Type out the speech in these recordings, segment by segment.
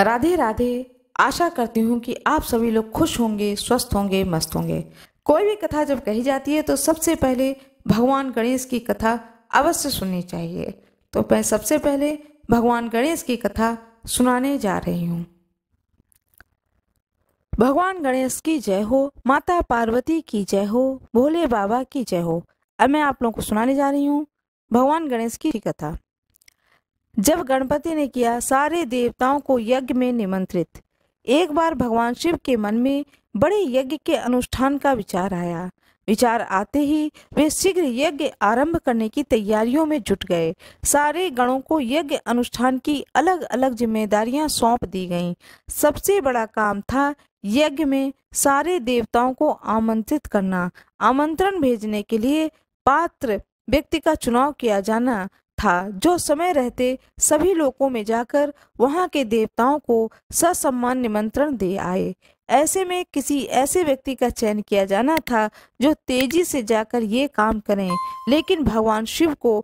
राधे राधे आशा करती हूँ कि आप सभी लोग खुश होंगे स्वस्थ होंगे मस्त होंगे कोई भी कथा जब कही जाती है तो सबसे पहले भगवान गणेश की कथा अवश्य सुननी चाहिए तो मैं सबसे पहले भगवान गणेश की कथा सुनाने जा रही हूँ भगवान गणेश की जय हो माता पार्वती की जय हो भोले बाबा की जय हो अब मैं आप लोगों को सुनाने जा रही हूँ भगवान गणेश की कथा जब गणपति ने किया सारे देवताओं को यज्ञ में निमंत्रित एक बार भगवान शिव के मन में बड़े यज्ञ के अनुष्ठान का विचार आया विचार आते ही वे शीघ्र यज्ञ आरंभ करने की तैयारियों में जुट गए सारे गणों को यज्ञ अनुष्ठान की अलग अलग जिम्मेदारियां सौंप दी गईं। सबसे बड़ा काम था यज्ञ में सारे देवताओं को आमंत्रित करना आमंत्रण भेजने के लिए पात्र व्यक्ति का चुनाव किया जाना था जो समय रहते सभी लोगों में जाकर वहां के देवताओं को ससम्मान निमंत्रण दे आए ऐसे में किसी ऐसे व्यक्ति का चयन किया जाना था जो तेजी से जाकर ये काम करें लेकिन भगवान शिव को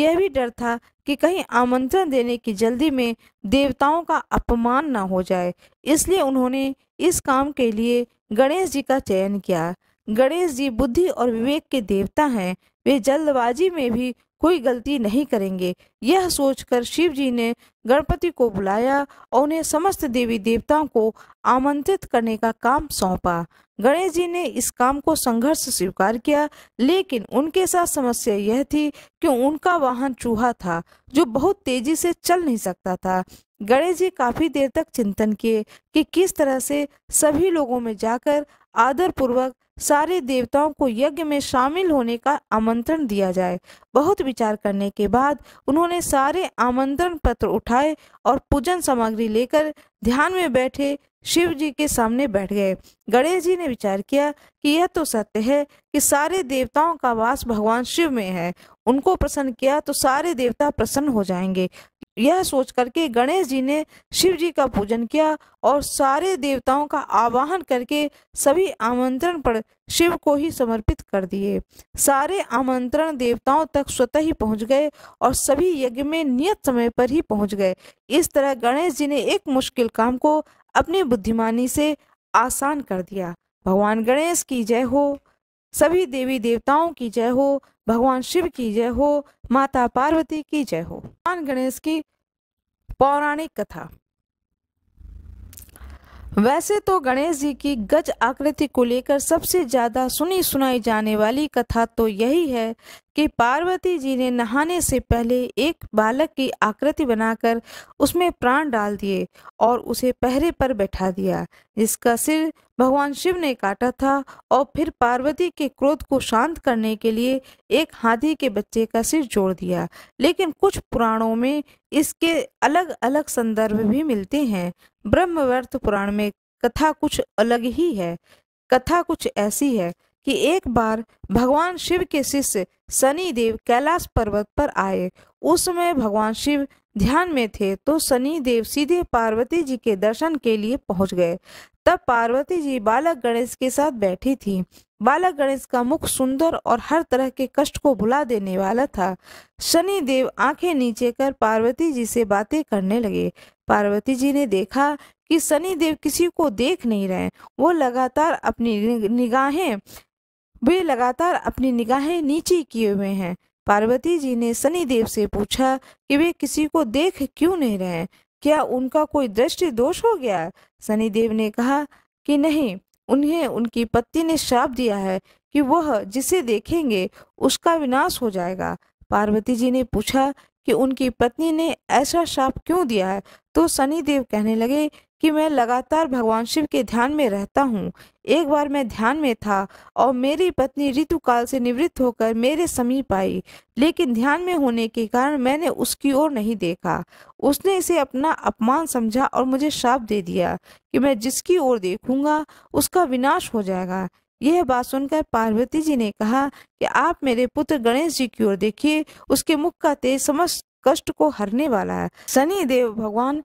यह भी डर था कि कहीं आमंत्रण देने की जल्दी में देवताओं का अपमान ना हो जाए इसलिए उन्होंने इस काम के लिए गणेश जी का चयन किया गणेश जी बुद्धि और विवेक के देवता हैं वे जल्दबाजी में भी कोई गलती नहीं करेंगे यह सोचकर शिव जी ने गणपति को बुलाया और उन्हें समस्त देवी देवताओं को आमंत्रित करने का काम सौंपा गणेश जी ने इस काम को संघर्ष स्वीकार किया लेकिन उनके साथ समस्या यह थी कि उनका वाहन चूहा था जो बहुत तेजी से चल नहीं सकता था गणेश जी काफी देर तक चिंतन किए कि किस तरह से सभी लोगों में जाकर आदर पूर्वक सारे देवताओं को यज्ञ में शामिल होने का आमंत्रण दिया जाए बहुत विचार करने के बाद उन्होंने सारे आमंत्रण पत्र उठाए और पूजन सामग्री लेकर ध्यान में बैठे शिव जी के सामने बैठ गए गणेश जी ने विचार किया कि यह तो सत्य है कि सारे देवताओं का वास भगवान शिव में है उनको प्रसन्न किया तो सारे देवता प्रसन्न हो जाएंगे यह सोच करके गणेश जी ने शिव जी का पूजन किया और सारे देवताओं का आवाहन करके सभी आमंत्रण पर शिव को ही समर्पित कर दिए सारे आमंत्रण देवताओं तक स्वतः ही पहुंच गए और सभी यज्ञ में नियत समय पर ही पहुंच गए इस तरह गणेश जी ने एक मुश्किल काम को अपनी बुद्धिमानी से आसान कर दिया भगवान गणेश की जय हो सभी देवी देवताओं की जय हो भगवान शिव की जय हो माता पार्वती की जय हो भगवान गणेश की पौराणिक कथा वैसे तो गणेश जी की गज आकृति को लेकर सबसे ज्यादा सुनी सुनाई जाने वाली कथा तो यही है कि पार्वती जी ने नहाने से पहले एक बालक की आकृति बनाकर उसमें प्राण डाल दिए और उसे पहरे पर बैठा दिया जिसका सिर भगवान शिव ने काटा था और फिर पार्वती के क्रोध को शांत करने के लिए एक हाथी के बच्चे का सिर जोड़ दिया लेकिन कुछ पुराणों में इसके अलग अलग संदर्भ भी मिलते हैं ब्रह्मवर्त पुराण में कथा कुछ अलग ही है कथा कुछ ऐसी है कि एक बार भगवान शिव के शिष्य शनि देव कैलाश पर्वत पर आए उस समय भगवान शिव ध्यान में थे तो शनि देव सीधे पार्वती जी के दर्शन के लिए पहुंच गए तब पार्वती जी बालक गणेश के साथ बैठी थी बालक गणेश का मुख सुंदर और हर तरह के कष्ट को भुला देने वाला था शनि देव आंखें नीचे कर पार्वती जी से बातें करने लगे पार्वती जी ने देखा कि शनि देव किसी को देख नहीं रहे वो लगातार अपनी निगाहें वे लगातार अपनी निगाहें नीचे किए हुए हैं पार्वती जी ने शनिदेव से पूछा कि वे किसी को देख क्यों नहीं रहे क्या उनका कोई दृष्टि दोष हो गया शनिदेव ने कहा कि नहीं उन्हें उनकी पत्नी ने श्राप दिया है कि वह जिसे देखेंगे उसका विनाश हो जाएगा पार्वती जी ने पूछा कि उनकी पत्नी ने ऐसा श्राप क्यों दिया है तो शनिदेव कहने लगे कि मैं लगातार भगवान शिव के ध्यान में रहता हूँ एक बार मैं ध्यान में था और मेरी पत्नी ऋतुकाल से निवृत्त होकर मेरे समीप आई लेकिन ध्यान में होने के कारण मैंने उसकी ओर नहीं देखा उसने इसे अपना अपमान समझा और मुझे श्राप दे दिया कि मैं जिसकी ओर देखूंगा उसका विनाश हो जाएगा यह बात सुनकर पार्वती जी ने कहा कि आप मेरे पुत्र गणेश जी की ओर देखिए उसके मुख का तेज समस्त कष्ट को हरने वाला है शनि देव भगवान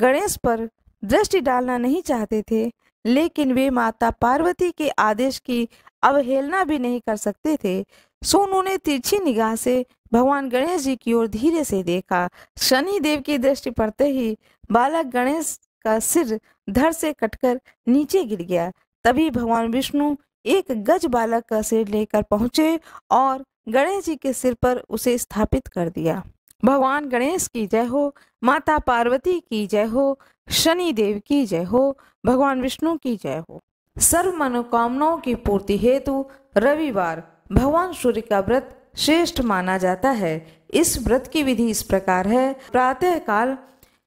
गणेश पर दृष्टि डालना नहीं चाहते थे लेकिन वे माता पार्वती के आदेश की अवहेलना भी नहीं कर सकते थे सोनू ने तिरछी निगाह से भगवान गणेश जी की ओर धीरे से देखा शनि देव की दृष्टि पड़ते ही बालक गणेश का सिर धड़ से कटकर नीचे गिर गया तभी भगवान विष्णु एक गज बालक का सिर लेकर पहुंचे और गणेश जी के सिर पर उसे स्थापित कर दिया भगवान गणेश की जय हो माता पार्वती की जय हो शनि देव की जय हो भगवान विष्णु की जय हो सर्व मनोकामनाओं की पूर्ति हेतु रविवार भगवान सूर्य का व्रत श्रेष्ठ माना जाता है इस व्रत की विधि इस प्रकार है प्रातः काल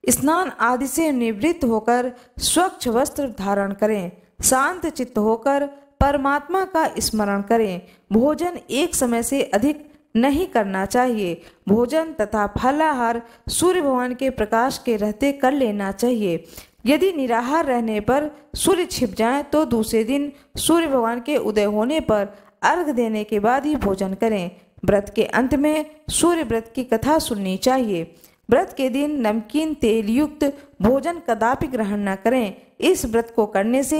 स्नान आदि से निवृत्त होकर स्वच्छ वस्त्र धारण करें शांत चित्त होकर परमात्मा का स्मरण करें भोजन एक समय से अधिक नहीं करना चाहिए भोजन तथा फलाहार सूर्य भगवान के प्रकाश के रहते कर लेना चाहिए यदि निराहार रहने पर सूर्य छिप जाए तो दूसरे दिन सूर्य भगवान के उदय होने पर अर्घ देने के बाद ही भोजन करें व्रत के अंत में सूर्य व्रत की कथा सुननी चाहिए व्रत के दिन नमकीन तेल युक्त भोजन कदापि ग्रहण न करें इस व्रत को करने से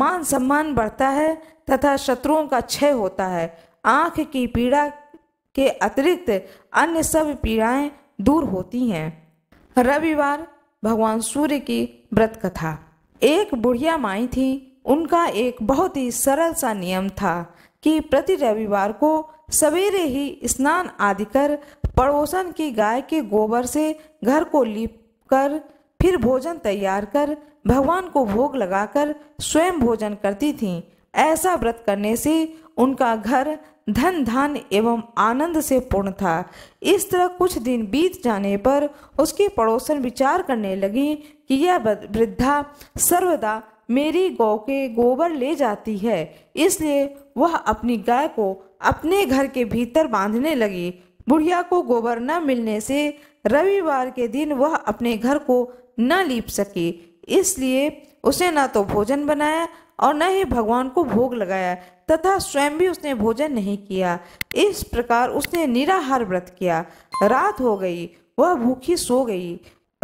मान सम्मान बढ़ता है तथा शत्रुओं का क्षय होता है आँख की पीड़ा के अतिरिक्त अन्य सब पीड़ाएं दूर होती हैं रविवार भगवान सूर्य की व्रत कथा एक बुढ़िया माई थी उनका एक बहुत ही सरल सा नियम था कि प्रति रविवार को सवेरे ही स्नान आदि कर पड़ोसन की गाय के गोबर से घर को लीप कर फिर भोजन तैयार कर भगवान को भोग लगाकर स्वयं भोजन करती थीं ऐसा व्रत करने से उनका घर धन धान एवं आनंद से पूर्ण था इस तरह कुछ दिन बीत जाने पर उसके पड़ोसन विचार करने लगी कि यह वृद्धा सर्वदा मेरी गौ के गोबर ले जाती है इसलिए वह अपनी गाय को अपने घर के भीतर बांधने लगी बुढ़िया को गोबर न मिलने से रविवार के दिन वह अपने घर को न लीप सकी इसलिए उसे न तो भोजन बनाया और न ही भगवान को भोग लगाया तथा स्वयं भी उसने भोजन नहीं किया इस प्रकार उसने निराहार व्रत किया रात हो गई वह भूखी सो गई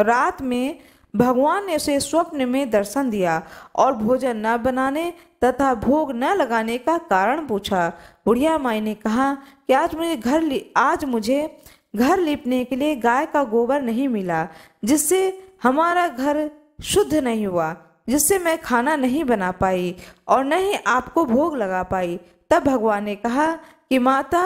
रात में भगवान ने उसे स्वप्न में दर्शन दिया और भोजन न बनाने तथा भोग न लगाने का कारण पूछा बुढ़िया माई ने कहा कि आज मुझे घर आज मुझे घर लिपने के लिए गाय का गोबर नहीं मिला जिससे हमारा घर शुद्ध नहीं हुआ जिससे मैं खाना नहीं बना पाई और न ही आपको भोग लगा पाई तब भगवान ने कहा कि माता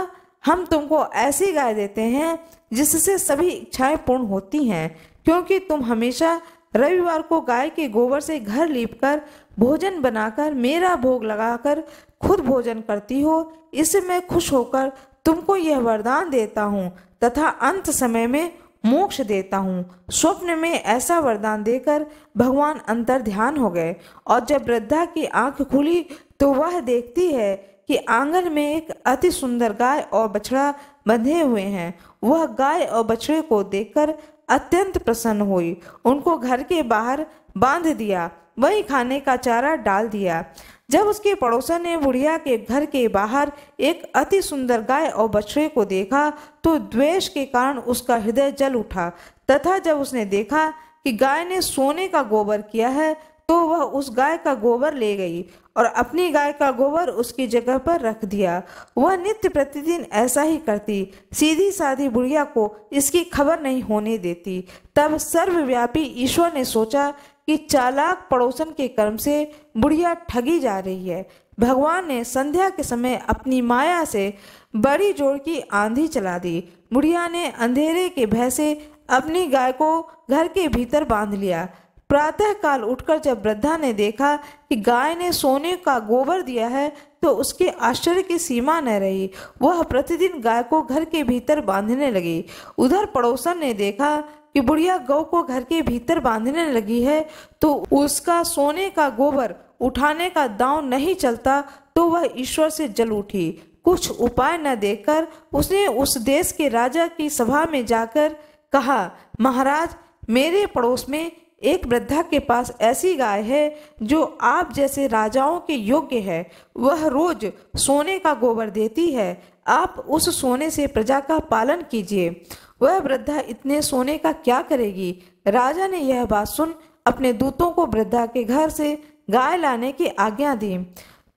हम तुमको ऐसी गाय देते हैं जिससे सभी इच्छाएं पूर्ण होती हैं क्योंकि तुम हमेशा रविवार को गाय के गोबर से घर लीपकर भोजन बनाकर मेरा भोग लगाकर खुद भोजन करती हो इससे मैं खुश होकर तुमको यह वरदान देता हूँ तथा अंत समय में मोक्ष देता हूँ स्वप्न में ऐसा वरदान देकर भगवान अंतर ध्यान हो गए और जब वृद्धा की आंख खुली तो वह देखती है कि आंगन में एक अति सुंदर गाय और बछड़ा बंधे हुए हैं वह गाय और बछड़े को देखकर अत्यंत प्रसन्न हुई उनको घर के बाहर बांध दिया वही खाने का चारा डाल दिया जब उसके पड़ोसन ने बुढ़िया के घर के बाहर एक अति सुंदर गाय और बछड़े को देखा तो द्वेष के कारण उसका हृदय जल उठा तथा जब उसने देखा कि गाय ने सोने का गोबर किया है तो वह उस गाय का गोबर ले गई और अपनी गाय का गोबर उसकी जगह पर रख दिया वह नित्य प्रतिदिन ऐसा ही करती सीधी साधी बुढ़िया को इसकी खबर नहीं होने देती तब सर्वव्यापी ईश्वर ने सोचा कि चालाक पड़ोसन के कर्म से बुढ़िया ठगी जा रही है भगवान ने संध्या के समय अपनी माया से बड़ी जोर की आंधी चला दी बुढ़िया ने अंधेरे के भय से अपनी गाय को घर के भीतर बांध लिया प्रातःकाल उठकर जब वृद्धा ने देखा कि गाय ने सोने का गोबर दिया है तो उसके आश्चर्य की सीमा न रही वह प्रतिदिन गाय को घर के भीतर बांधने लगी उधर पड़ोसन ने देखा कि बुढ़िया गौ को घर के भीतर बांधने लगी है तो उसका सोने का गोबर उठाने का दांव नहीं चलता तो वह ईश्वर से जल उठी कुछ उपाय न देकर उसने उस देश के राजा की सभा में जाकर कहा महाराज मेरे पड़ोस में एक वृद्धा के पास ऐसी गाय है जो आप जैसे राजाओं के योग्य है वह रोज सोने का गोबर देती है आप उस सोने से प्रजा का पालन कीजिए वह वृद्धा इतने सोने का क्या करेगी राजा ने यह बात सुन अपने दूतों को वृद्धा के घर से गाय लाने की आज्ञा दी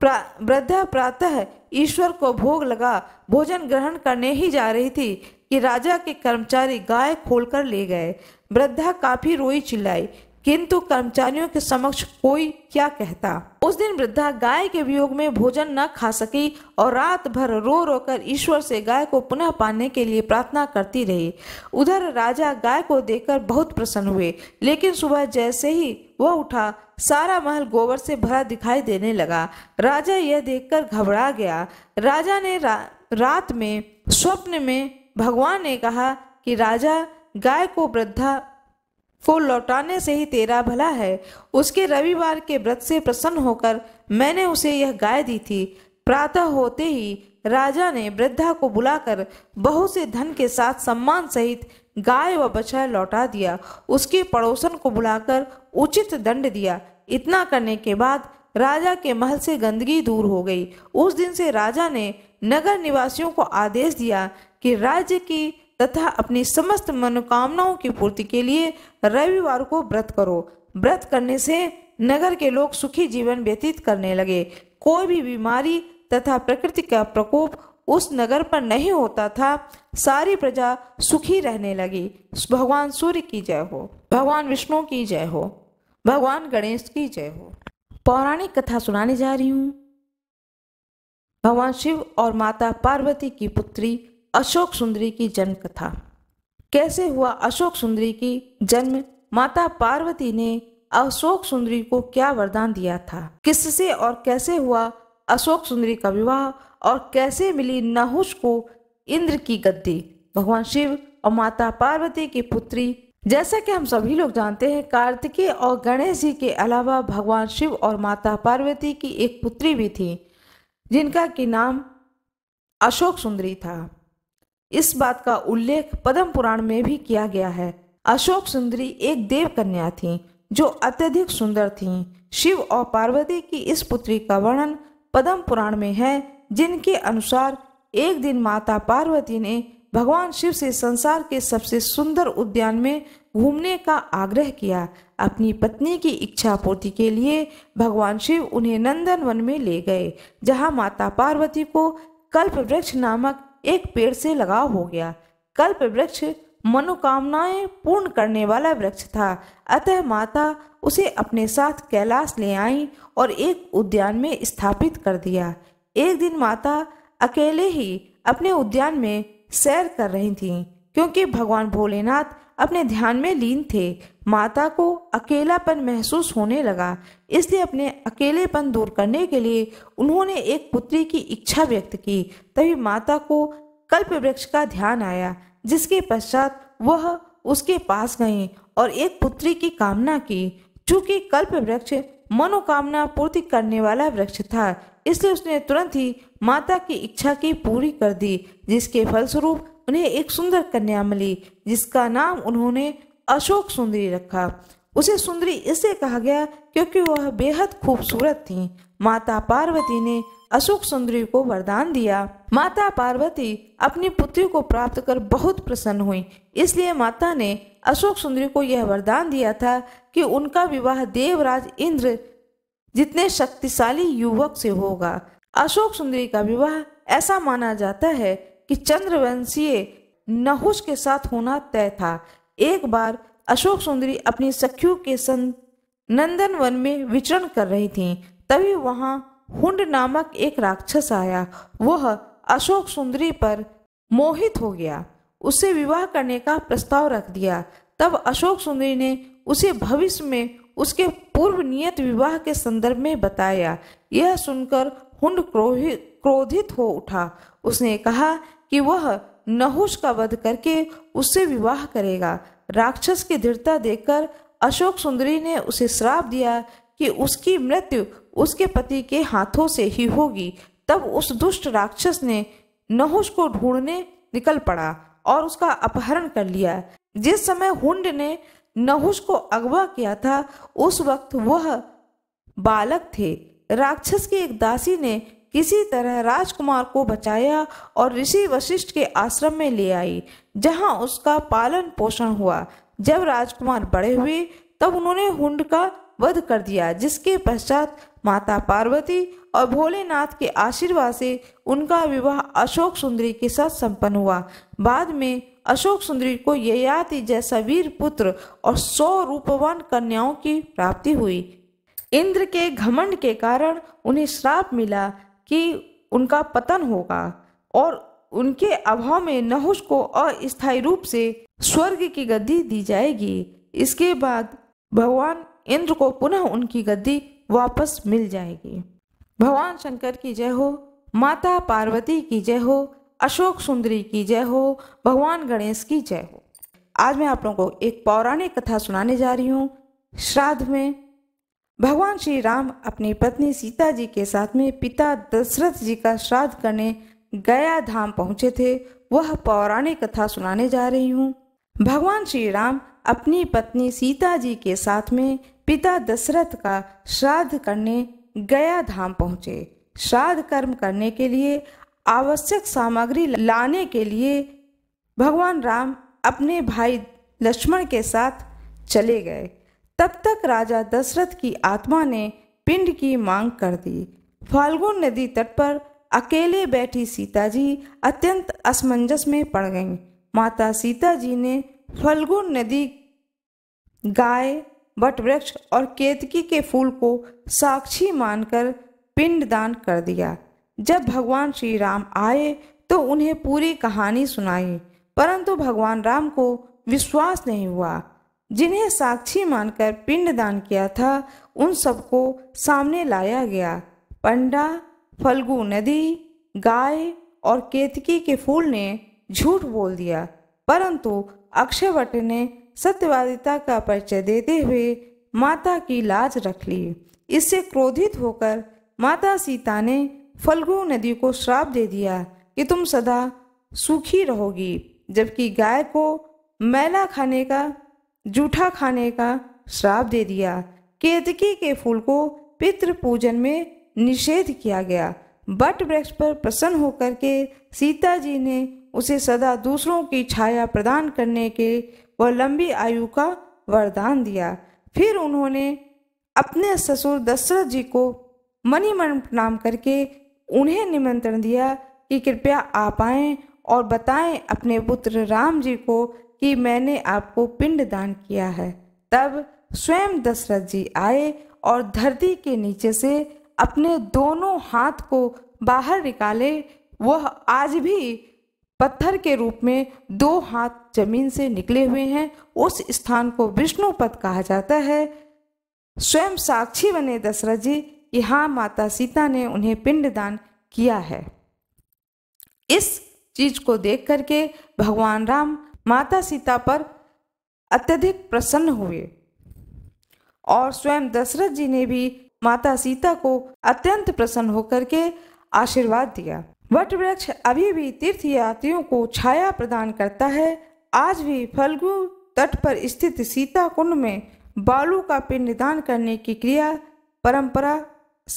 वृद्धा प्रा, प्रातः ईश्वर को भोग लगा भोजन ग्रहण करने ही जा रही थी कि राजा के कर्मचारी गाय खोलकर ले गए वृद्धा काफी रोई चिल्लाई किंतु कर्मचारियों के समक्ष कोई क्या कहता उस दिन वृद्धा गाय के वियोग में भोजन न खा सकी और रात भर रो रोकर ईश्वर से गाय को पुनः पाने के लिए प्रार्थना करती रही उधर राजा गाय को देखकर बहुत प्रसन्न हुए लेकिन सुबह जैसे ही वह उठा सारा महल गोबर से भरा दिखाई देने लगा राजा यह देखकर घबरा गया राजा ने रा, रात में स्वप्न में भगवान ने कहा कि राजा गाय को वृद्धा को लौटाने से ही तेरा भला है उसके रविवार के व्रत से प्रसन्न होकर मैंने उसे यह गाय दी थी प्रातः होते ही राजा ने वृद्धा को बुलाकर बहुत से धन के साथ सम्मान सहित गाय व बछा लौटा दिया उसके पड़ोसन को बुलाकर उचित दंड दिया इतना करने के बाद राजा के महल से गंदगी दूर हो गई उस दिन से राजा ने नगर निवासियों को आदेश दिया कि राज्य की तथा अपनी समस्त मनोकामनाओं की पूर्ति के लिए रविवार को व्रत करो व्रत करने से नगर के लोग सुखी जीवन व्यतीत करने लगे कोई भी बीमारी तथा प्रकृति का प्रकोप उस नगर पर नहीं होता था सारी प्रजा सुखी रहने लगी भगवान सूर्य की जय हो भगवान विष्णु की जय हो भगवान गणेश की जय हो पौराणिक कथा सुनाने जा रही हूँ भगवान शिव और माता पार्वती की पुत्री अशोक सुंदरी की जन्म कथा कैसे हुआ अशोक सुंदरी की जन्म माता पार्वती ने अशोक सुंदरी को क्या वरदान दिया था किससे और कैसे हुआ अशोक सुंदरी का विवाह और कैसे मिली नहुष को इंद्र की गद्दी भगवान शिव और माता पार्वती की पुत्री जैसा कि हम सभी लोग जानते हैं कार्तिकेय और गणेश जी के अलावा भगवान शिव और माता पार्वती की एक पुत्री भी थी जिनका की नाम अशोक सुंदरी था इस बात का उल्लेख पद्म पुराण में भी किया गया है अशोक सुंदरी एक देव कन्या थी जो अत्यधिक सुंदर थी शिव और पार्वती की इस पुत्री का वर्णन पद्म पुराण में है जिनके अनुसार एक दिन माता पार्वती ने भगवान शिव से संसार के सबसे सुंदर उद्यान में घूमने का आग्रह किया अपनी पत्नी की इच्छा पूर्ति के लिए भगवान शिव उन्हें नंदन वन में ले गए जहां माता पार्वती को कल्प वृक्ष नामक एक पेड़ से लगाव हो गया कल्प वृक्ष मनोकामनाएं पूर्ण करने वाला वृक्ष था अतः माता उसे अपने साथ कैलाश ले आई और एक उद्यान में स्थापित कर दिया एक दिन माता अकेले ही अपने उद्यान में सैर कर रही थी क्योंकि भगवान भोलेनाथ अपने ध्यान में लीन थे माता को अकेलापन महसूस होने लगा इसलिए अपने अकेलेपन दूर करने के लिए उन्होंने एक पुत्री की इच्छा व्यक्त की तभी माता को कल्प वृक्ष का ध्यान आया जिसके पश्चात वह उसके पास गई और एक पुत्री की कामना की चूंकि कल्प वृक्ष मनोकामना पूर्ति करने वाला वृक्ष था इसलिए उसने तुरंत ही माता की इच्छा की पूरी कर दी जिसके फलस्वरूप उन्हें एक सुंदर कन्या मिली जिसका नाम उन्होंने अशोक सुंदरी रखा उसे सुंदरी इसे कहा गया क्योंकि वह बेहद खूबसूरत थी माता पार्वती ने अशोक सुंदरी को वरदान दिया माता पार्वती अपनी पुत्री को प्राप्त कर बहुत प्रसन्न हुई इसलिए माता ने अशोक सुंदरी को यह वरदान दिया था कि उनका विवाह देवराज इंद्र जितने शक्तिशाली युवक से होगा अशोक सुंदरी का विवाह ऐसा माना जाता है कि चंद्रवंशीय नहुष के साथ होना तय था एक बार अशोक सुंदरी अपनी सखियों के सन नंदन वन में विचरण कर रही थी तभी वहां हुंड नामक एक राक्षस आया वह अशोक सुंदरी पर मोहित हो गया उसे विवाह करने का प्रस्ताव रख दिया तब अशोक सुंदरी ने उसे भविष्य में उसके पूर्व नियत विवाह के संदर्भ में बताया यह सुनकर हुंड क्रोधित हो उठा उसने कहा कि वह नहुष का वध करके उससे विवाह करेगा राक्षस की दृढ़ता देखकर अशोक सुंदरी ने उसे श्राप दिया कि उसकी मृत्यु उसके पति के हाथों से ही होगी तब उस दुष्ट राक्षस ने नहुष को ढूंढने निकल पड़ा और उसका अपहरण कर लिया जिस समय हुंड ने नहुष को अगवा किया था उस वक्त वह बालक थे राक्षस की एक दासी ने किसी तरह राजकुमार को बचाया और ऋषि वशिष्ठ के आश्रम में ले आई जहां उसका पालन पोषण हुआ जब राजकुमार बड़े हुए तब उन्होंने हुंड का वध कर दिया जिसके पश्चात माता पार्वती और भोलेनाथ के आशीर्वाद से उनका विवाह अशोक सुंदरी के साथ संपन्न हुआ बाद में अशोक सुंदरी को ययाति जैसा वीर पुत्र और सौ रूपवान कन्याओं की प्राप्ति हुई इंद्र के घमंड के कारण उन्हें श्राप मिला कि उनका पतन होगा और उनके अभाव में नहुष को अस्थायी रूप से स्वर्ग की गद्दी दी जाएगी इसके बाद भगवान इंद्र को पुनः उनकी गद्दी वापस मिल जाएगी भगवान शंकर की जय हो माता पार्वती की जय हो अशोक सुंदरी की जय हो भगवान गणेश की जय हो आज मैं आप लोगों को एक पौराणिक कथा सुनाने जा रही हूँ श्राद्ध में भगवान श्री राम अपनी पत्नी सीता जी के साथ में पिता दशरथ जी का श्राद्ध करने गया धाम पहुंचे थे वह पौराणिक कथा सुनाने जा रही हूँ भगवान श्री राम अपनी पत्नी सीता जी के साथ में पिता दशरथ का श्राद्ध करने गया धाम पहुँचे श्राद्ध कर्म करने के लिए आवश्यक सामग्री लाने के लिए भगवान राम अपने भाई लक्ष्मण के साथ चले गए तब तक राजा दशरथ की आत्मा ने पिंड की मांग कर दी फाल्गुन नदी तट पर अकेले बैठी सीता जी अत्यंत असमंजस में पड़ गईं माता सीता जी ने फल्गुन नदी गाय वटवृक्ष और केतकी के फूल को साक्षी मानकर पिंड दान कर दिया जब भगवान श्री राम आए तो उन्हें पूरी कहानी सुनाई परंतु भगवान राम को विश्वास नहीं हुआ जिन्हें साक्षी मानकर पिंडदान किया था उन सबको सामने लाया गया पंडा फल्गु नदी गाय और केतकी के फूल ने झूठ बोल दिया परंतु अक्षयवट ने सत्यवादिता का परिचय देते हुए माता की लाज रख ली इससे क्रोधित होकर माता सीता ने फल्गु नदी को श्राप दे दिया कि तुम सदा सूखी रहोगी जबकि गाय को मैला खाने का जूठा खाने का श्राप दे दिया केतकी के फूल को पितृ पूजन में निषेध किया गया बट वृक्ष पर प्रसन्न होकर के सीता जी ने उसे सदा दूसरों की छाया प्रदान करने के व लंबी आयु का वरदान दिया फिर उन्होंने अपने ससुर दशरथ जी को मनी मन प्रणाम करके उन्हें निमंत्रण दिया कि कृपया आप आए और बताएं अपने पुत्र राम जी को कि मैंने आपको पिंड दान किया है तब स्वयं दशरथ जी आए और धरती के नीचे से अपने दोनों हाथ को बाहर निकाले वह आज भी पत्थर के रूप में दो हाथ जमीन से निकले हुए हैं उस स्थान को विष्णुपद कहा जाता है स्वयं साक्षी बने दशरथ जी कि हाँ माता सीता ने उन्हें पिंड दान किया है इस चीज को देख करके भगवान राम माता सीता पर अत्यधिक प्रसन्न हुए और स्वयं दशरथ जी ने भी माता सीता को अत्यंत प्रसन्न होकर के आशीर्वाद दिया वट वृक्ष अभी भी तीर्थयात्रियों को छाया प्रदान करता है आज भी फल्गु तट पर स्थित सीता कुंड में बालू का पिंड निदान करने की क्रिया परंपरा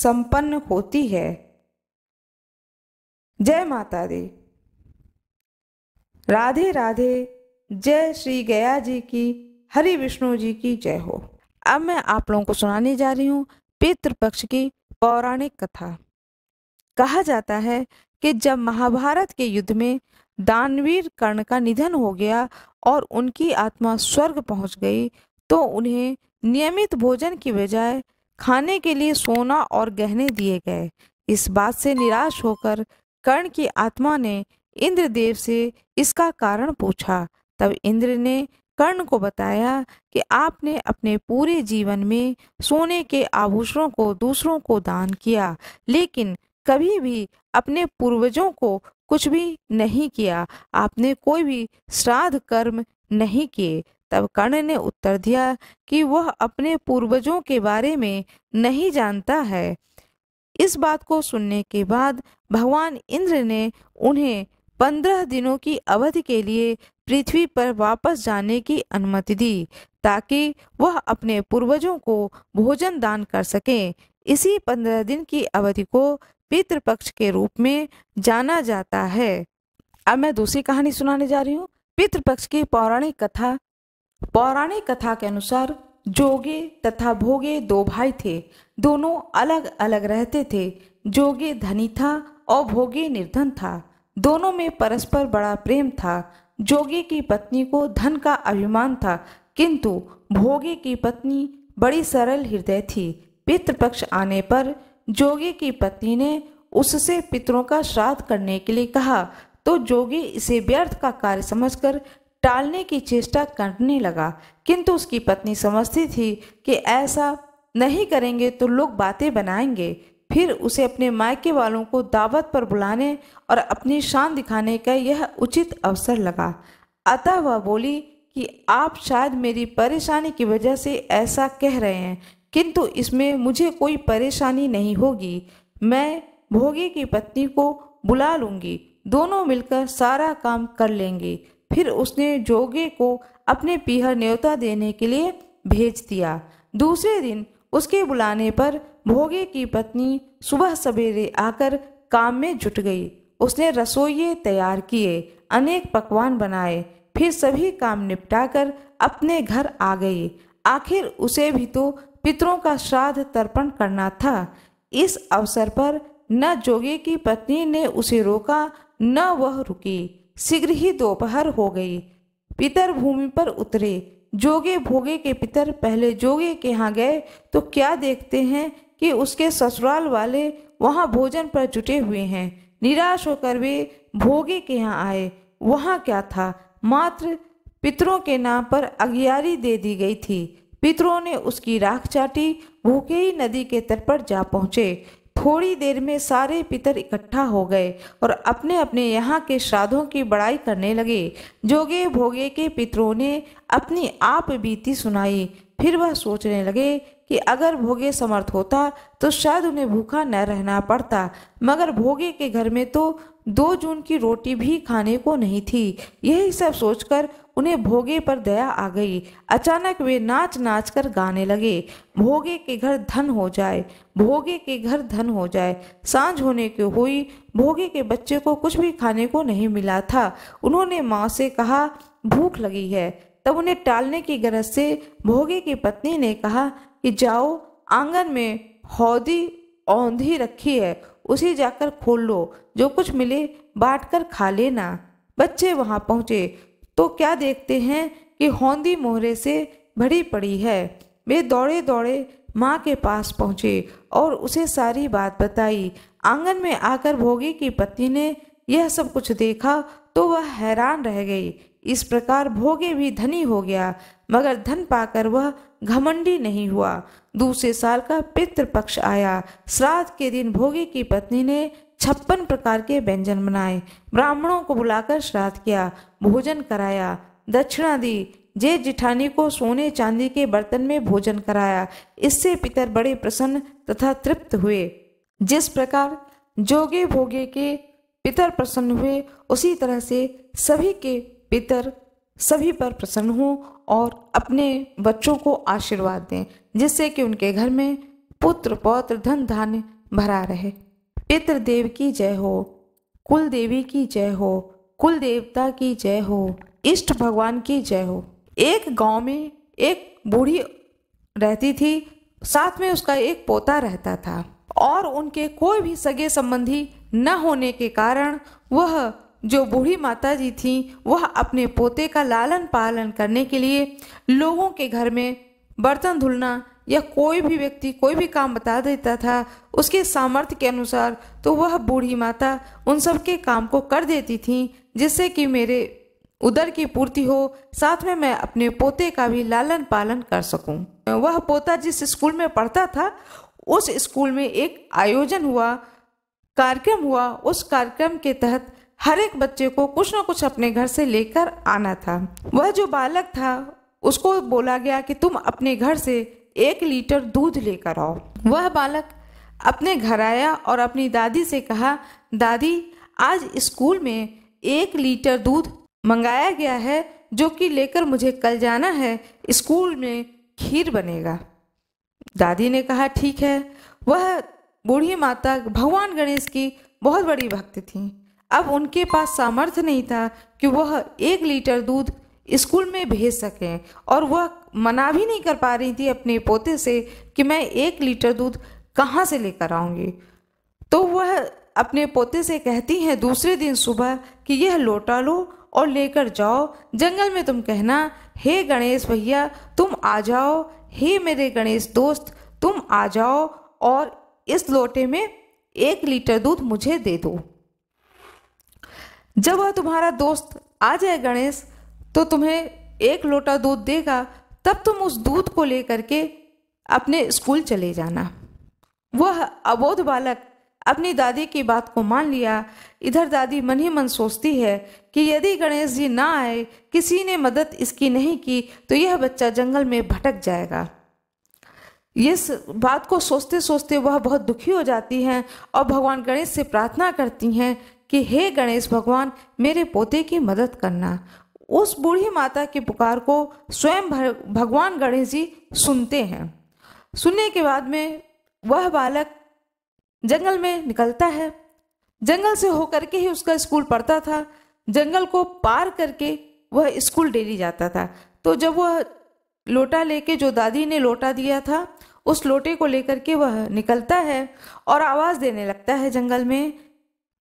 संपन्न होती है जय माता दी राधे राधे जय श्री गया जी की हरि विष्णु जी की जय हो अब मैं आप लोगों को सुनाने जा रही हूँ पितृपक्ष की पौराणिक कथा कहा जाता है कि जब महाभारत के युद्ध में दानवीर कर्ण का निधन हो गया और उनकी आत्मा स्वर्ग पहुंच गई तो उन्हें नियमित भोजन की बजाय खाने के लिए सोना और गहने दिए गए इस बात से निराश होकर कर्ण की आत्मा ने इंद्रदेव से इसका कारण पूछा तब इंद्र ने कर्ण को बताया कि आपने अपने पूरे जीवन में सोने के आभूषणों को दूसरों को दान किया लेकिन कभी भी अपने पूर्वजों को कुछ भी नहीं किया आपने कोई भी श्राद्ध कर्म नहीं किए तब कर्ण ने उत्तर दिया कि वह अपने पूर्वजों के बारे में नहीं जानता है इस बात को सुनने के बाद भगवान इंद्र ने उन्हें पंद्रह दिनों की अवधि के लिए पृथ्वी पर वापस जाने की अनुमति दी ताकि वह अपने पूर्वजों को भोजन दान कर सकें इसी पंद्रह दिन की अवधि को पितृपक्ष के रूप में जाना जाता है अब मैं दूसरी कहानी सुनाने जा रही हूँ पितृपक्ष की पौराणिक कथा पौराणिक कथा के अनुसार जोगे तथा भोगे दो भाई थे दोनों अलग अलग रहते थे जोगे धनी था और भोगे निर्धन था दोनों में परस्पर बड़ा प्रेम था जोगी की पत्नी को धन का अभिमान था किंतु भोगी की पत्नी बड़ी सरल हृदय थी पितृपक्ष आने पर जोगी की पत्नी ने उससे पितरों का श्राद्ध करने के लिए कहा तो जोगी इसे व्यर्थ का कार्य समझकर टालने की चेष्टा करने लगा किंतु उसकी पत्नी समझती थी कि ऐसा नहीं करेंगे तो लोग बातें बनाएंगे फिर उसे अपने मायके वालों को दावत पर बुलाने और अपनी शान दिखाने का यह उचित अवसर लगा अतः वह बोली कि आप शायद मेरी परेशानी की वजह से ऐसा कह रहे हैं किंतु इसमें मुझे कोई परेशानी नहीं होगी मैं भोगी की पत्नी को बुला लूँगी दोनों मिलकर सारा काम कर लेंगे फिर उसने जोगे को अपने पीहर न्योता देने के लिए भेज दिया दूसरे दिन उसके बुलाने पर भोगे की पत्नी सुबह सवेरे आकर काम में जुट गई उसने रसोइये तैयार किए अनेक पकवान बनाए फिर सभी काम निपटाकर अपने घर आ गई आखिर उसे भी तो पितरों का श्राद्ध तर्पण करना था इस अवसर पर न जोगे की पत्नी ने उसे रोका न वह रुकी शीघ्र ही दोपहर हो गई पितर भूमि पर उतरे जोगे भोगे के पितर पहले जोगे के यहाँ गए तो क्या देखते हैं कि उसके ससुराल वाले वहाँ भोजन पर जुटे हुए हैं निराश होकर वे भोगे के यहाँ आए वहाँ क्या था मात्र पितरों के नाम पर अग्यारी दे दी गई थी पितरों ने उसकी राख चाटी भूखे ही नदी के तट पर जा पहुँचे थोड़ी देर में सारे पितर इकट्ठा हो गए और अपने अपने यहाँ के श्राद्धों की बड़ाई करने लगे जोगे भोगे के पितरों ने अपनी आप बीती सुनाई फिर वह सोचने लगे कि अगर भोगे समर्थ होता तो शायद उन्हें भूखा न रहना पड़ता मगर भोगे के घर में तो दो जून की रोटी भी खाने को नहीं थी यही सब सोचकर उन्हें भोगे पर दया आ गई अचानक वे नाच नाच कर गाने लगे भोगे के घर धन हो जाए भोगे के घर धन हो जाए सांझ होने के हुई भोगे के बच्चे को कुछ भी खाने को नहीं मिला था उन्होंने माँ से कहा भूख लगी है तब उन्हें टालने की गरज से भोगे की पत्नी ने कहा कि जाओ आंगन में हौदी औंधी रखी है उसे जाकर खोल लो जो कुछ मिले बांट कर खा लेना बच्चे वहां पहुंचे तो क्या देखते हैं कि होंदी मोहरे से भरी पड़ी है वे दौड़े दौड़े माँ के पास पहुँचे और उसे सारी बात बताई आंगन में आकर भोगी की पत्नी ने यह सब कुछ देखा तो वह हैरान रह गई इस प्रकार भोगे भी धनी हो गया मगर धन पाकर वह घमंडी नहीं हुआ दूसरे साल का पितृ पक्ष आया श्राद्ध के दिन भोगे की पत्नी ने छप्पन प्रकार के व्यंजन बनाए ब्राह्मणों को बुलाकर श्राद्ध किया भोजन कराया दक्षिणा दी जे जिठानी को सोने चांदी के बर्तन में भोजन कराया इससे पितर बड़े प्रसन्न तथा तृप्त हुए जिस प्रकार जोगे भोगे के पितर प्रसन्न हुए उसी तरह से सभी के पितर सभी पर प्रसन्न हों और अपने बच्चों को आशीर्वाद दें जिससे कि उनके घर में पुत्र पौत्र धन धान्य भरा रहे देव की जय हो कुल देवी की जय हो कुल देवता की जय हो इष्ट भगवान की जय हो एक गांव में एक बूढ़ी रहती थी साथ में उसका एक पोता रहता था और उनके कोई भी सगे संबंधी न होने के कारण वह जो बूढ़ी माता जी थीं वह अपने पोते का लालन पालन करने के लिए लोगों के घर में बर्तन धुलना या कोई भी व्यक्ति कोई भी काम बता देता था उसके सामर्थ्य के अनुसार तो वह बूढ़ी माता उन सब के काम को कर देती थीं जिससे कि मेरे उदर की पूर्ति हो साथ में मैं अपने पोते का भी लालन पालन कर सकूं। वह पोता जिस स्कूल में पढ़ता था उस स्कूल में एक आयोजन हुआ कार्यक्रम हुआ उस कार्यक्रम के तहत हर एक बच्चे को कुछ ना कुछ अपने घर से लेकर आना था वह जो बालक था उसको बोला गया कि तुम अपने घर से एक लीटर दूध लेकर आओ वह बालक अपने घर आया और अपनी दादी से कहा दादी आज स्कूल में एक लीटर दूध मंगाया गया है जो कि लेकर मुझे कल जाना है स्कूल में खीर बनेगा दादी ने कहा ठीक है वह बूढ़ी माता भगवान गणेश की बहुत बड़ी भक्त थी अब उनके पास सामर्थ्य नहीं था कि वह एक लीटर दूध स्कूल में भेज सकें और वह मना भी नहीं कर पा रही थी अपने पोते से कि मैं एक लीटर दूध कहाँ से लेकर आऊँगी तो वह अपने पोते से कहती हैं दूसरे दिन सुबह कि यह लोटा लो और लेकर जाओ जंगल में तुम कहना हे गणेश भैया तुम आ जाओ हे मेरे गणेश दोस्त तुम आ जाओ और इस लोटे में एक लीटर दूध मुझे दे दो जब वह तुम्हारा दोस्त आ जाए गणेश तो तुम्हें एक लोटा दूध देगा तब तुम उस दूध को लेकर के अपने स्कूल चले जाना वह अबोध बालक अपनी दादी की बात को मान लिया इधर दादी मन ही मन सोचती है कि यदि गणेश जी ना आए किसी ने मदद इसकी नहीं की तो यह बच्चा जंगल में भटक जाएगा इस बात को सोचते सोचते वह बहुत दुखी हो जाती हैं और भगवान गणेश से प्रार्थना करती हैं कि हे गणेश भगवान मेरे पोते की मदद करना उस बूढ़ी माता की पुकार को स्वयं भगवान गणेश जी सुनते हैं सुनने के बाद में वह बालक जंगल में निकलता है जंगल से होकर के ही उसका स्कूल पढ़ता था जंगल को पार करके वह स्कूल डेली जाता था तो जब वह लोटा लेके जो दादी ने लोटा दिया था उस लोटे को लेकर के वह निकलता है और आवाज़ देने लगता है जंगल में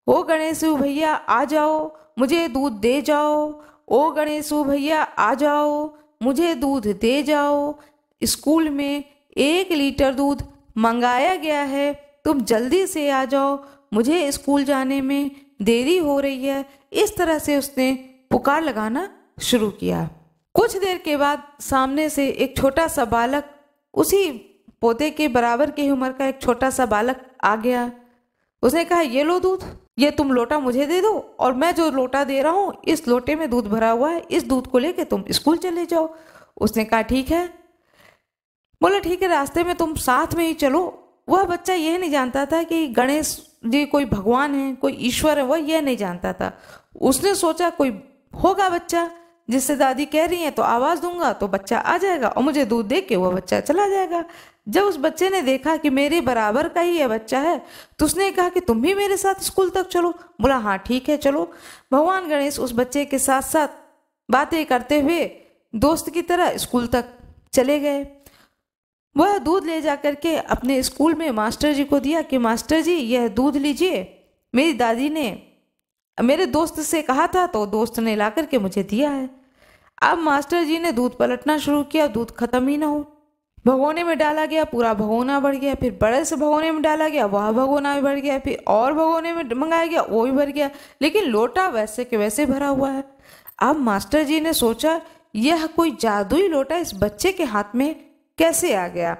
ओ गणेशु भैया आ जाओ मुझे दूध दे जाओ ओ गणेशु भैया आ जाओ मुझे दूध दे जाओ स्कूल में एक लीटर दूध मंगाया गया है तुम जल्दी से आ जाओ मुझे स्कूल जाने में देरी हो रही है इस तरह से उसने पुकार लगाना शुरू किया कुछ देर के बाद सामने से एक छोटा सा बालक उसी पोते के बराबर की उम्र का एक छोटा सा बालक आ गया उसने कहा ये लो दूध ये तुम लोटा मुझे दे दो और मैं जो लोटा दे रहा हूँ इस लोटे में दूध भरा हुआ है इस दूध को लेके तुम स्कूल चले जाओ उसने कहा ठीक है बोला ठीक है रास्ते में तुम साथ में ही चलो वह बच्चा यह नहीं जानता था कि गणेश जी कोई भगवान है कोई ईश्वर है वह यह नहीं जानता था उसने सोचा कोई होगा बच्चा जिससे दादी कह रही है तो आवाज़ दूंगा तो बच्चा आ जाएगा और मुझे दूध दे के वह बच्चा चला जाएगा जब उस बच्चे ने देखा कि मेरे बराबर का ही यह बच्चा है तो उसने कहा कि तुम भी मेरे साथ स्कूल तक चलो बोला हाँ ठीक है चलो भगवान गणेश उस बच्चे के साथ साथ बातें करते हुए दोस्त की तरह स्कूल तक चले गए वह दूध ले जा करके अपने स्कूल में मास्टर जी को दिया कि मास्टर जी यह दूध लीजिए मेरी दादी ने मेरे दोस्त से कहा था तो दोस्त ने ला करके मुझे दिया है अब मास्टर जी ने दूध पलटना शुरू किया दूध खत्म ही ना हो भगोने में डाला गया पूरा भगोना बढ़ गया फिर बड़े से भगोने में डाला गया वह भगोना भी बढ़ गया फिर और भगोने में मंगाया गया वो भी भर गया लेकिन लोटा वैसे के वैसे भरा हुआ है अब मास्टर जी ने सोचा यह कोई जादुई लोटा इस बच्चे के हाथ में कैसे आ गया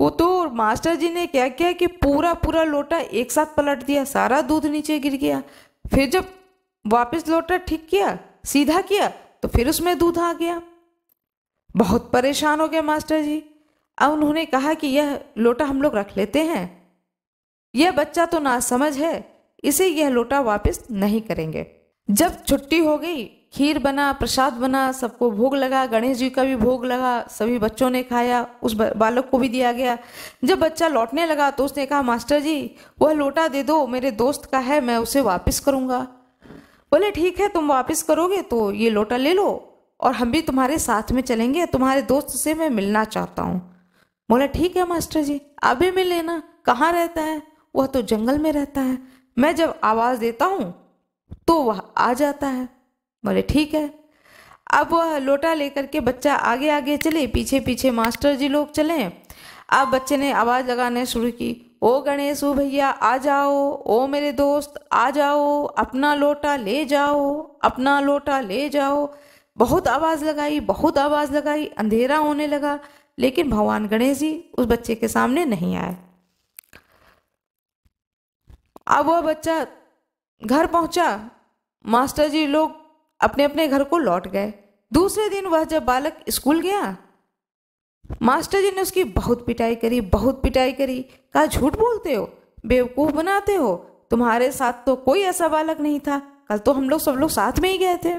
वो तो मास्टर जी ने क्या किया कि पूरा पूरा लोटा एक साथ पलट दिया सारा दूध नीचे गिर गया फिर जब वापस लोटा ठीक किया सीधा किया तो फिर उसमें दूध आ गया बहुत परेशान हो गया मास्टर जी अब उन्होंने कहा कि यह लोटा हम लोग रख लेते हैं यह बच्चा तो ना समझ है इसे यह लोटा वापस नहीं करेंगे जब छुट्टी हो गई खीर बना प्रसाद बना सबको भोग लगा गणेश जी का भी भोग लगा सभी बच्चों ने खाया उस बालक को भी दिया गया जब बच्चा लौटने लगा तो उसने कहा मास्टर जी वह लोटा दे दो मेरे दोस्त का है मैं उसे वापस करूँगा बोले ठीक है तुम वापस करोगे तो ये लोटा ले लो और हम भी तुम्हारे साथ में चलेंगे तुम्हारे दोस्त से मैं मिलना चाहता हूँ बोला ठीक है मास्टर जी अभी मिल लेना कहाँ रहता है वह तो जंगल में रहता है मैं जब आवाज़ देता हूँ तो वह आ जाता है बोले ठीक है अब वह लोटा लेकर के बच्चा आगे आगे चले पीछे पीछे मास्टर जी लोग चले अब बच्चे ने आवाज़ लगाने शुरू की ओ गणेश ओ भैया आ जाओ ओ मेरे दोस्त आ जाओ अपना लोटा ले जाओ अपना लोटा ले जाओ बहुत आवाज़ लगाई बहुत आवाज़ लगाई अंधेरा होने लगा लेकिन भगवान गणेश जी उस बच्चे के सामने नहीं आए अब वह बच्चा घर पहुंचा मास्टर जी लोग अपने अपने घर को लौट गए दूसरे दिन वह जब बालक स्कूल गया मास्टर जी ने उसकी बहुत पिटाई करी बहुत पिटाई करी कहा झूठ बोलते हो बेवकूफ़ बनाते हो तुम्हारे साथ तो कोई ऐसा बालक नहीं था कल तो हम लोग सब लोग साथ में ही गए थे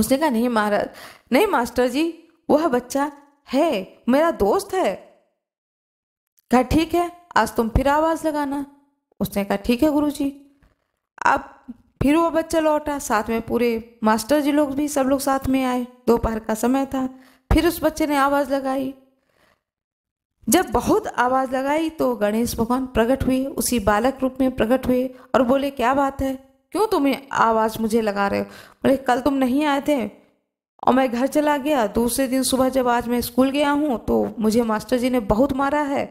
उसने कहा नहीं महाराज नहीं मास्टर जी वह बच्चा हे मेरा दोस्त है कहा ठीक है आज तुम फिर आवाज़ लगाना उसने कहा ठीक है गुरुजी अब फिर वो बच्चा लौटा साथ में पूरे मास्टर जी लोग भी सब लोग साथ में आए दोपहर का समय था फिर उस बच्चे ने आवाज़ लगाई जब बहुत आवाज़ लगाई तो गणेश भगवान प्रकट हुए उसी बालक रूप में प्रकट हुए और बोले क्या बात है क्यों तुम आवाज़ मुझे लगा रहे हो बोले कल तुम नहीं आए थे और मैं घर चला गया दूसरे दिन सुबह जब आज मैं स्कूल गया हूँ तो मुझे मास्टर जी ने बहुत मारा है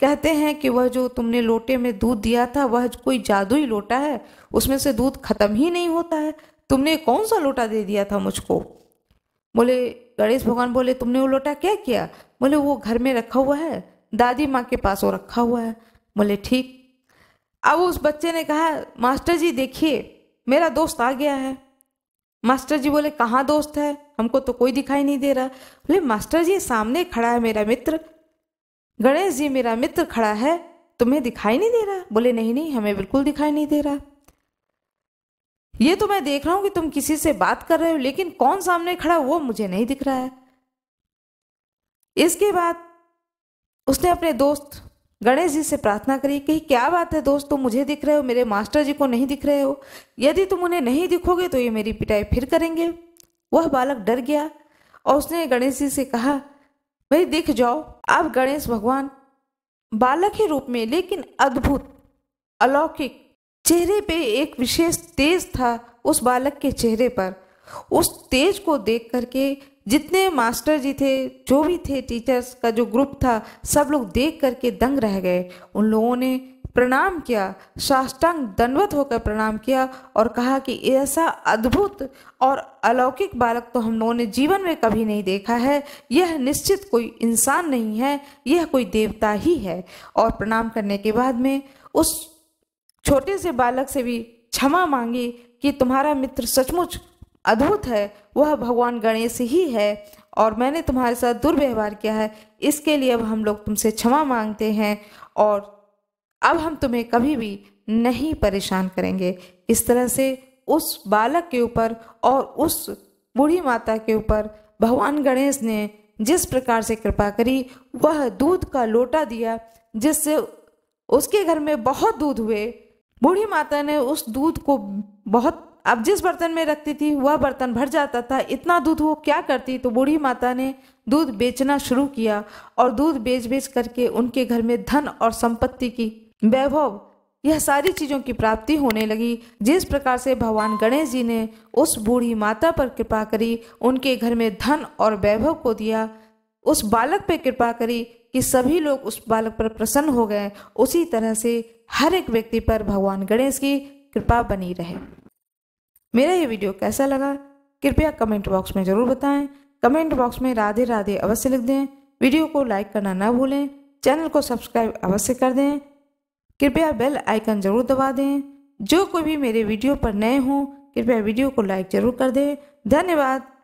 कहते हैं कि वह जो तुमने लोटे में दूध दिया था वह कोई जादुई लोटा है उसमें से दूध खत्म ही नहीं होता है तुमने कौन सा लोटा दे दिया था मुझको बोले गणेश भगवान बोले तुमने वो लोटा क्या किया बोले वो घर में रखा हुआ है दादी माँ के पास वो रखा हुआ है बोले ठीक अब उस बच्चे ने कहा मास्टर जी देखिए मेरा दोस्त आ गया है मास्टर जी बोले कहाँ दोस्त है हमको तो कोई दिखाई नहीं दे रहा बोले मास्टर जी सामने खड़ा है मेरा मित्र गणेश जी मेरा मित्र खड़ा है तुम्हें दिखाई नहीं दे रहा बोले नहीं नहीं हमें बिल्कुल दिखाई नहीं दे रहा ये तो मैं देख रहा हूं कि तुम किसी से बात कर रहे हो लेकिन कौन सामने खड़ा वो मुझे नहीं दिख रहा है इसके बाद उसने अपने दोस्त गणेश जी से प्रार्थना करी कि क्या बात है दोस्त तुम मुझे दिख रहे हो मेरे मास्टर जी को नहीं दिख रहे हो यदि तुम उन्हें नहीं दिखोगे तो ये मेरी पिटाई फिर करेंगे वह बालक डर गया और उसने गणेश जी से कहा भाई देख जाओ आप गणेश भगवान बालक ही रूप में लेकिन अद्भुत अलौकिक चेहरे पे एक विशेष तेज था उस बालक के चेहरे पर उस तेज को देख करके जितने मास्टर जी थे जो भी थे टीचर्स का जो ग्रुप था सब लोग देख करके दंग रह गए उन लोगों ने प्रणाम किया साष्टांग दंडवत होकर प्रणाम किया और कहा कि ऐसा अद्भुत और अलौकिक बालक तो हम लोगों ने जीवन में कभी नहीं देखा है यह निश्चित कोई इंसान नहीं है यह कोई देवता ही है और प्रणाम करने के बाद में उस छोटे से बालक से भी क्षमा मांगी कि तुम्हारा मित्र सचमुच अद्भुत है वह भगवान गणेश ही है और मैंने तुम्हारे साथ दुर्व्यवहार किया है इसके लिए अब हम लोग तुमसे क्षमा मांगते हैं और अब हम तुम्हें कभी भी नहीं परेशान करेंगे इस तरह से उस बालक के ऊपर और उस बूढ़ी माता के ऊपर भगवान गणेश ने जिस प्रकार से कृपा करी वह दूध का लोटा दिया जिससे उसके घर में बहुत दूध हुए बूढ़ी माता ने उस दूध को बहुत अब जिस बर्तन में रखती थी वह बर्तन भर जाता था इतना दूध वो क्या करती तो बूढ़ी माता ने दूध बेचना शुरू किया और दूध बेच बेच करके उनके घर में धन और संपत्ति की वैभव यह सारी चीजों की प्राप्ति होने लगी जिस प्रकार से भगवान गणेश जी ने उस बूढ़ी माता पर कृपा करी उनके घर में धन और वैभव को दिया उस बालक पर कृपा करी कि सभी लोग उस बालक पर प्रसन्न हो गए उसी तरह से हर एक व्यक्ति पर भगवान गणेश की कृपा बनी रहे मेरा ये वीडियो कैसा लगा कृपया कमेंट बॉक्स में ज़रूर बताएं कमेंट बॉक्स में राधे राधे अवश्य लिख दें वीडियो को लाइक करना ना भूलें चैनल को सब्सक्राइब अवश्य कर दें कृपया बेल आइकन ज़रूर दबा दें जो कोई भी मेरे वीडियो पर नए हों कृपया वीडियो को लाइक ज़रूर कर दें धन्यवाद